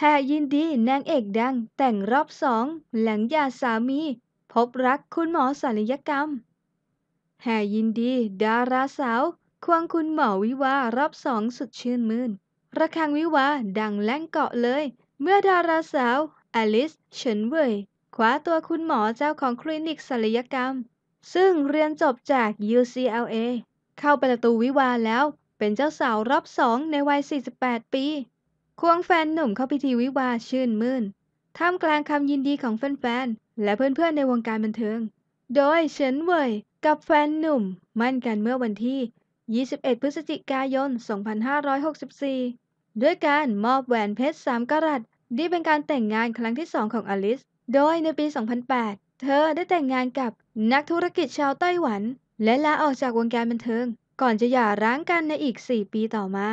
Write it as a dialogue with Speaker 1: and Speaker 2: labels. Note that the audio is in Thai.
Speaker 1: แห่ยินดีนางเอกดังแต่งรอบสองหลังยาสามี พบรักคุณหมอศัลยกรรมแห่ยินดี ดาราสาว ควงคุณหมอวิวารอบสองสุดชื่นมืน่นระคังวิวาดังแล่งเกาะเลย เมื่อดาราสาว อลิสเฉินเว่ยคว้าตัวคุณหมอเจ้าของคลินิกศัลยกรรม ซึ่งเรียนจบจาก UCLA เข้าประตูวิวาแล้วเป็นเจ้าสาวรอบสองในวัย48ปีควงแฟนหนุ่มเข้าพิธีวิวาชื่นมื่นท่ามกลางคำยินดีของแฟนๆและเพื่อนๆในวงการบันเทิงโดยเฉินเว่ยกับแฟนหนุ่มมั่นกันเมื่อวันที่ 21 พฤศจิกายน 2564 ด้วยการมอบแหวนเพชร3กะรัตนี่เป็นการแต่งงานครั้งที่สองของอลิส โดยในปี 2008 เธอได้แต่งงานกับนักธุรกิจชาวไต้หวัน และลาออกจากวงการบันเทิงก่อนจะหย่าร้างกันในอีก 4 ปีต่อมา